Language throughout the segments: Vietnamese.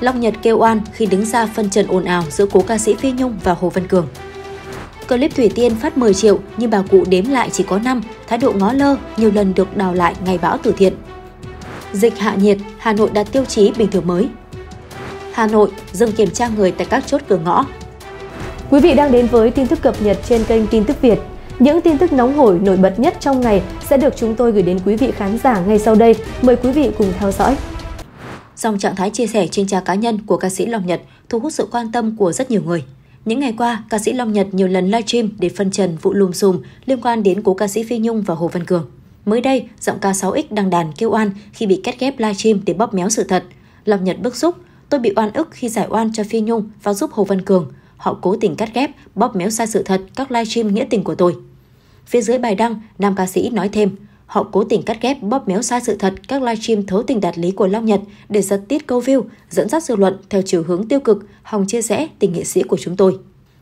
Long Nhật kêu oan khi đứng ra phân trần ồn ào giữa cố ca sĩ Phi Nhung và Hồ Văn Cường. Clip Thủy Tiên phát 10 triệu nhưng bà cụ đếm lại chỉ có 5, thái độ ngó lơ, nhiều lần được đào lại ngày bão từ thiện. Dịch hạ nhiệt, Hà Nội đặt tiêu chí bình thường mới. Hà Nội dừng kiểm tra người tại các chốt cửa ngõ. Quý vị đang đến với tin tức cập nhật trên kênh Tin tức Việt. Những tin tức nóng hổi nổi bật nhất trong ngày sẽ được chúng tôi gửi đến quý vị khán giả ngay sau đây. Mời quý vị cùng theo dõi dòng trạng thái chia sẻ trên trang cá nhân của ca sĩ Long Nhật thu hút sự quan tâm của rất nhiều người. Những ngày qua, ca sĩ Long Nhật nhiều lần livestream để phân trần vụ lùm xùm liên quan đến cố ca sĩ Phi Nhung và Hồ Văn Cường. Mới đây, giọng ca 6X đăng đàn kêu oan khi bị kết ghép livestream để bóp méo sự thật. Long Nhật bức xúc, tôi bị oan ức khi giải oan cho Phi Nhung và giúp Hồ Văn Cường. Họ cố tình cắt ghép, bóp méo sai sự thật các livestream nghĩa tình của tôi. Phía dưới bài đăng, nam ca sĩ nói thêm, Họ cố tình cắt ghép bóp méo sai sự thật các livestream thấu tình đạt lý của Long Nhật để giật tít câu view, dẫn dắt dư luận theo chiều hướng tiêu cực, hòng chia rẽ tình nghệ sĩ của chúng tôi.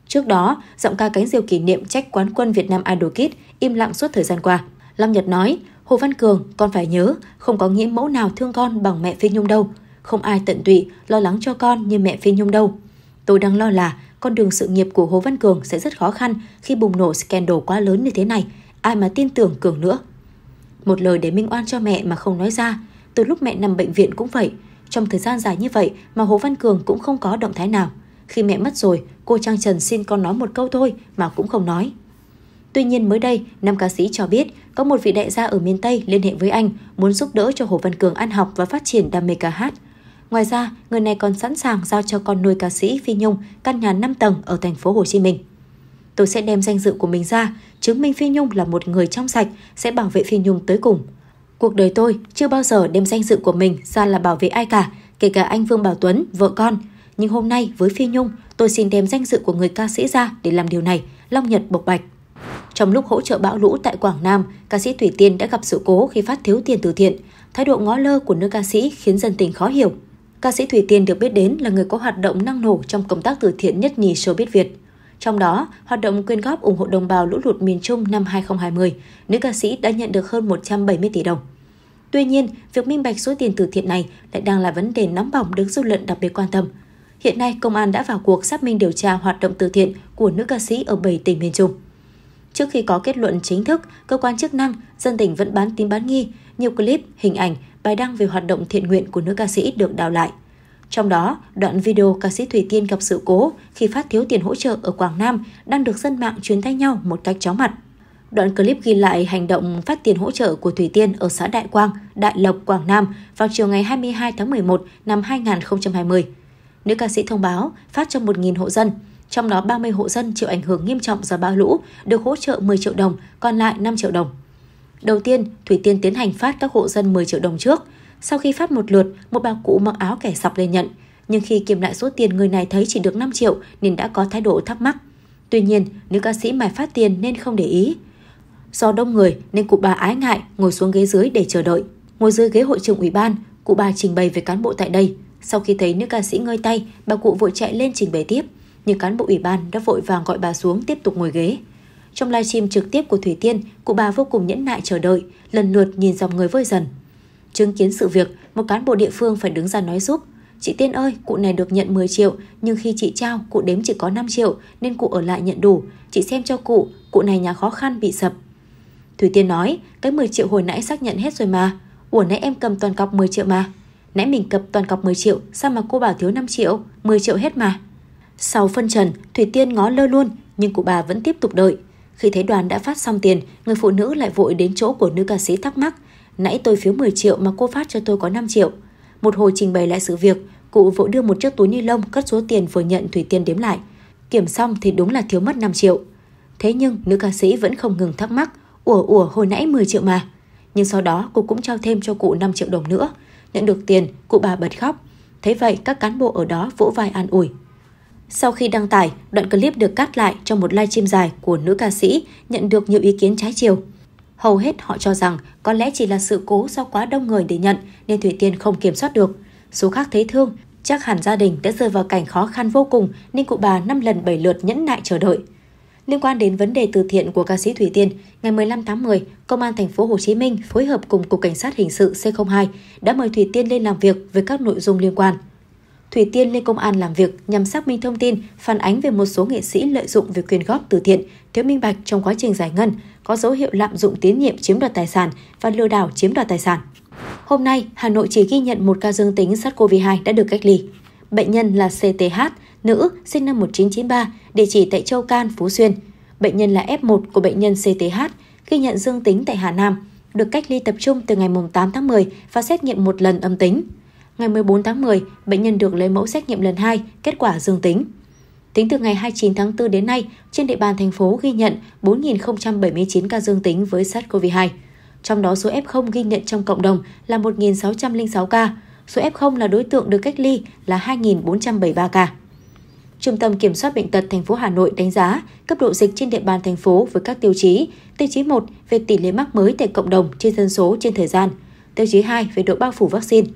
Trước đó, giọng ca cánh diều kỷ niệm trách quán quân Việt Nam Idol Kids im lặng suốt thời gian qua. Long Nhật nói, Hồ Văn Cường, con phải nhớ, không có nghĩa mẫu nào thương con bằng mẹ Phi Nhung đâu. Không ai tận tụy, lo lắng cho con như mẹ Phi Nhung đâu. Tôi đang lo là con đường sự nghiệp của Hồ Văn Cường sẽ rất khó khăn khi bùng nổ scandal quá lớn như thế này. Ai mà tin tưởng Cường nữa. Một lời để minh oan cho mẹ mà không nói ra. Từ lúc mẹ nằm bệnh viện cũng vậy. Trong thời gian dài như vậy mà Hồ Văn Cường cũng không có động thái nào. Khi mẹ mất rồi, cô Trang Trần xin con nói một câu thôi mà cũng không nói. Tuy nhiên mới đây, nam ca sĩ cho biết có một vị đại gia ở miền Tây liên hệ với anh muốn giúp đỡ cho Hồ Văn Cường ăn học và phát triển đam mê ca hát. Ngoài ra, người này còn sẵn sàng giao cho con nuôi ca sĩ Phi Nhung căn nhà 5 tầng ở thành phố Hồ Chí Minh. Tôi sẽ đem danh dự của mình ra, chứng minh Phi Nhung là một người trong sạch, sẽ bảo vệ Phi Nhung tới cùng. Cuộc đời tôi chưa bao giờ đem danh dự của mình ra là bảo vệ ai cả, kể cả anh Vương Bảo Tuấn, vợ con. Nhưng hôm nay với Phi Nhung, tôi xin đem danh dự của người ca sĩ ra để làm điều này, Long Nhật bộc bạch. Trong lúc hỗ trợ bão lũ tại Quảng Nam, ca sĩ Thủy Tiên đã gặp sự cố khi phát thiếu tiền từ thiện. Thái độ ngó lơ của nữ ca sĩ khiến dân tình khó hiểu. Ca sĩ Thủy Tiên được biết đến là người có hoạt động năng nổ trong công tác từ thiện nhất nhì showbiz Việt. Trong đó, hoạt động quyên góp ủng hộ đồng bào lũ lụt miền Trung năm 2020, nữ ca sĩ đã nhận được hơn 170 tỷ đồng. Tuy nhiên, việc minh bạch số tiền từ thiện này lại đang là vấn đề nóng bỏng được dư luận đặc biệt quan tâm. Hiện nay, công an đã vào cuộc xác minh điều tra hoạt động từ thiện của nữ ca sĩ ở 7 tỉnh miền Trung. Trước khi có kết luận chính thức, cơ quan chức năng, dân tỉnh vẫn bán tín bán nghi, nhiều clip, hình ảnh, bài đăng về hoạt động thiện nguyện của nữ ca sĩ được đào lại. Trong đó, đoạn video ca sĩ Thủy Tiên gặp sự cố khi phát thiếu tiền hỗ trợ ở Quảng Nam đang được dân mạng truyền tay nhau một cách chóng mặt. Đoạn clip ghi lại hành động phát tiền hỗ trợ của Thủy Tiên ở xã Đại Quang, Đại Lộc, Quảng Nam vào chiều ngày 22 tháng 11 năm 2020. Nữ ca sĩ thông báo phát cho 1.000 hộ dân, trong đó 30 hộ dân chịu ảnh hưởng nghiêm trọng do bão lũ được hỗ trợ 10 triệu đồng, còn lại 5 triệu đồng. Đầu tiên, Thủy Tiên tiến hành phát các hộ dân 10 triệu đồng trước – sau khi phát một lượt, một bà cụ mặc áo kẻ sọc lên nhận. Nhưng khi kiểm lại số tiền người này thấy chỉ được 5 triệu nên đã có thái độ thắc mắc. Tuy nhiên, nữ ca sĩ mài phát tiền nên không để ý. Do đông người nên cụ bà ái ngại ngồi xuống ghế dưới để chờ đợi. Ngồi dưới ghế hội trưởng ủy ban, cụ bà trình bày với cán bộ tại đây. Sau khi thấy nữ ca sĩ ngơi tay, bà cụ vội chạy lên trình bày tiếp. Nhưng cán bộ ủy ban đã vội vàng gọi bà xuống tiếp tục ngồi ghế. Trong livestream trực tiếp của Thủy Tiên, cụ bà vô cùng nhẫn nại chờ đợi, lần lượt nhìn dòng người vơi dần. Chứng kiến sự việc, một cán bộ địa phương phải đứng ra nói giúp. Chị Tiên ơi, cụ này được nhận 10 triệu, nhưng khi chị trao, cụ đếm chỉ có 5 triệu, nên cụ ở lại nhận đủ. Chị xem cho cụ, cụ này nhà khó khăn bị sập. Thủy Tiên nói, cái 10 triệu hồi nãy xác nhận hết rồi mà. Ủa nãy em cầm toàn cọc 10 triệu mà. Nãy mình cập toàn cọc 10 triệu, sao mà cô bảo thiếu 5 triệu? 10 triệu hết mà. Sau phân trần, Thủy Tiên ngó lơ luôn, nhưng cụ bà vẫn tiếp tục đợi. Khi thấy đoàn đã phát xong tiền, người phụ nữ lại vội đến chỗ của nữ ca sĩ thắc mắc – Nãy tôi phiếu 10 triệu mà cô phát cho tôi có 5 triệu. Một hồi trình bày lại sự việc, cụ vội đưa một chiếc túi ni lông cất số tiền vừa nhận Thủy Tiên đếm lại. Kiểm xong thì đúng là thiếu mất 5 triệu. Thế nhưng nữ ca sĩ vẫn không ngừng thắc mắc, ủa ủa hồi nãy 10 triệu mà. Nhưng sau đó cô cũng trao thêm cho cụ 5 triệu đồng nữa. Nhận được tiền, cụ bà bật khóc. Thế vậy các cán bộ ở đó vỗ vai an ủi. Sau khi đăng tải, đoạn clip được cắt lại trong một livestream dài của nữ ca sĩ nhận được nhiều ý kiến trái chiều hầu hết họ cho rằng có lẽ chỉ là sự cố do quá đông người để nhận nên Thủy Tiên không kiểm soát được. Số khác thấy thương, chắc hẳn gia đình đã rơi vào cảnh khó khăn vô cùng nên cụ bà 5 lần 7 lượt nhẫn nại chờ đợi. Liên quan đến vấn đề từ thiện của ca sĩ Thủy Tiên, ngày 15 tháng 10, Công an thành phố Hồ Chí Minh phối hợp cùng Cục Cảnh sát Hình sự C02 đã mời Thủy Tiên lên làm việc về các nội dung liên quan. Thủy Tiên lên công an làm việc nhằm xác minh thông tin phản ánh về một số nghệ sĩ lợi dụng về quyên góp từ thiện, thiếu minh bạch trong quá trình giải ngân, có dấu hiệu lạm dụng tín nhiệm chiếm đoạt tài sản và lừa đảo chiếm đoạt tài sản. Hôm nay, Hà Nội chỉ ghi nhận một ca dương tính SARS-CoV-2 đã được cách ly. Bệnh nhân là CTH, nữ, sinh năm 1993, địa chỉ tại Châu Can, Phú Xuyên. Bệnh nhân là F1 của bệnh nhân CTH, ghi nhận dương tính tại Hà Nam, được cách ly tập trung từ ngày 8 tháng 10 và xét nghiệm một lần âm tính. Ngày 14 tháng 10, bệnh nhân được lấy mẫu xét nghiệm lần 2, kết quả dương tính. Tính từ ngày 29 tháng 4 đến nay, trên địa bàn thành phố ghi nhận 4.079 ca dương tính với SARS-CoV-2. Trong đó số F0 ghi nhận trong cộng đồng là 1.606 ca, số F0 là đối tượng được cách ly là 2.473 ca. Trung tâm Kiểm soát Bệnh tật thành phố Hà Nội đánh giá cấp độ dịch trên địa bàn thành phố với các tiêu chí. Tiêu chí 1 về tỷ lệ mắc mới tại cộng đồng trên dân số trên thời gian. Tiêu chí 2 về độ bao phủ vaccine.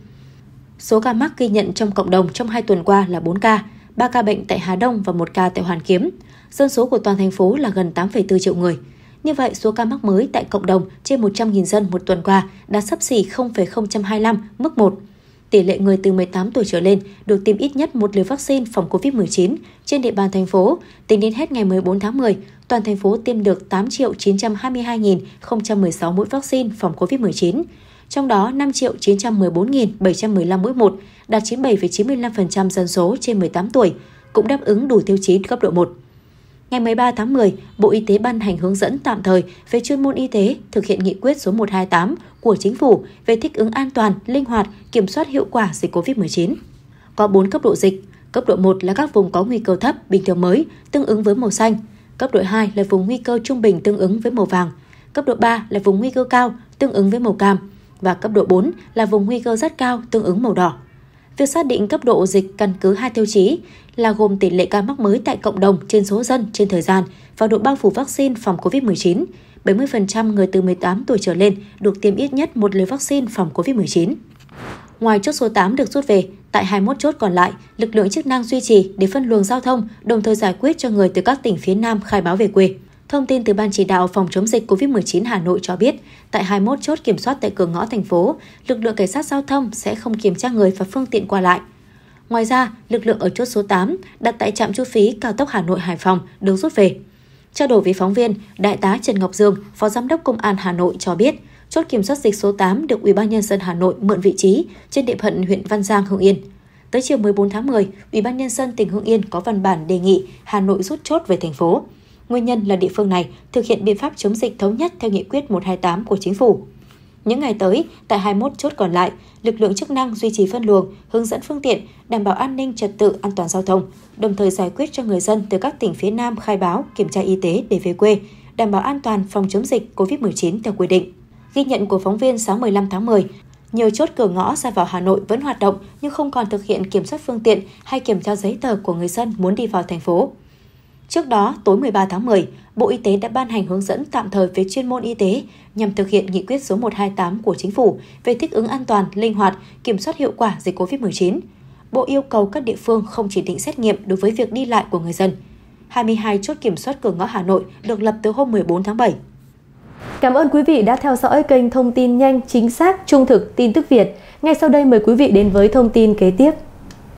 Số ca mắc ghi nhận trong cộng đồng trong 2 tuần qua là 4 ca, 3 ca bệnh tại Hà Đông và 1 ca tại Hoàn Kiếm. Dân số của toàn thành phố là gần 8,4 triệu người. Như vậy, số ca mắc mới tại cộng đồng trên 100.000 dân một tuần qua đã sắp xỉ 0,025 mức 1. Tỷ lệ người từ 18 tuổi trở lên được tiêm ít nhất một liều vaccine phòng COVID-19 trên địa bàn thành phố. Tính đến hết ngày 14 tháng 10, toàn thành phố tiêm được 8.922.016 mũi vaccine phòng COVID-19 trong đó 5.914.715 mũi 1, đạt 97,95% dân số trên 18 tuổi, cũng đáp ứng đủ tiêu chí cấp độ 1. Ngày 13 tháng 10, Bộ Y tế ban hành hướng dẫn tạm thời về chuyên môn y tế thực hiện nghị quyết số 128 của Chính phủ về thích ứng an toàn, linh hoạt, kiểm soát hiệu quả dịch COVID-19. Có 4 cấp độ dịch. Cấp độ 1 là các vùng có nguy cơ thấp, bình thường mới, tương ứng với màu xanh. Cấp độ 2 là vùng nguy cơ trung bình tương ứng với màu vàng. Cấp độ 3 là vùng nguy cơ cao, tương ứng với màu cam và cấp độ 4 là vùng nguy cơ rất cao tương ứng màu đỏ. Việc xác định cấp độ dịch căn cứ hai tiêu chí là gồm tỷ lệ ca mắc mới tại cộng đồng trên số dân trên thời gian và độ bao phủ vaccine phòng COVID-19. 70% người từ 18 tuổi trở lên được tiêm ít nhất một liều vaccine phòng COVID-19. Ngoài chốt số 8 được rút về, tại 21 chốt còn lại, lực lượng chức năng duy trì để phân luồng giao thông, đồng thời giải quyết cho người từ các tỉnh phía Nam khai báo về quê. Thông tin từ Ban chỉ đạo phòng chống dịch COVID-19 Hà Nội cho biết, tại 21 chốt kiểm soát tại cửa ngõ thành phố, lực lượng cảnh sát giao thông sẽ không kiểm tra người và phương tiện qua lại. Ngoài ra, lực lượng ở chốt số 8 đặt tại trạm thu phí cao tốc Hà Nội Hải Phòng được rút về. Trao đổi với phóng viên, Đại tá Trần Ngọc Dương, Phó Giám đốc Công an Hà Nội cho biết, chốt kiểm soát dịch số 8 được Ủy ban nhân dân Hà Nội mượn vị trí trên địa phận huyện Văn Giang, Hưng Yên. Tới chiều 14 tháng 10, Ủy ban nhân dân tỉnh Hưng Yên có văn bản đề nghị Hà Nội rút chốt về thành phố. Nguyên nhân là địa phương này thực hiện biện pháp chống dịch thống nhất theo nghị quyết 128 của chính phủ. Những ngày tới, tại 21 chốt còn lại, lực lượng chức năng duy trì phân luồng, hướng dẫn phương tiện, đảm bảo an ninh trật tự an toàn giao thông, đồng thời giải quyết cho người dân từ các tỉnh phía Nam khai báo, kiểm tra y tế để về quê, đảm bảo an toàn phòng chống dịch COVID-19 theo quy định. Ghi nhận của phóng viên sáng 15 tháng 10, nhiều chốt cửa ngõ ra vào Hà Nội vẫn hoạt động nhưng không còn thực hiện kiểm soát phương tiện hay kiểm tra giấy tờ của người dân muốn đi vào thành phố. Trước đó, tối 13 tháng 10, Bộ Y tế đã ban hành hướng dẫn tạm thời về chuyên môn y tế nhằm thực hiện nghị quyết số 128 của Chính phủ về thích ứng an toàn, linh hoạt, kiểm soát hiệu quả dịch COVID-19. Bộ yêu cầu các địa phương không chỉ định xét nghiệm đối với việc đi lại của người dân. 22 chốt kiểm soát cửa ngõ Hà Nội được lập từ hôm 14 tháng 7. Cảm ơn quý vị đã theo dõi kênh thông tin nhanh, chính xác, trung thực, tin tức Việt. Ngay sau đây mời quý vị đến với thông tin kế tiếp.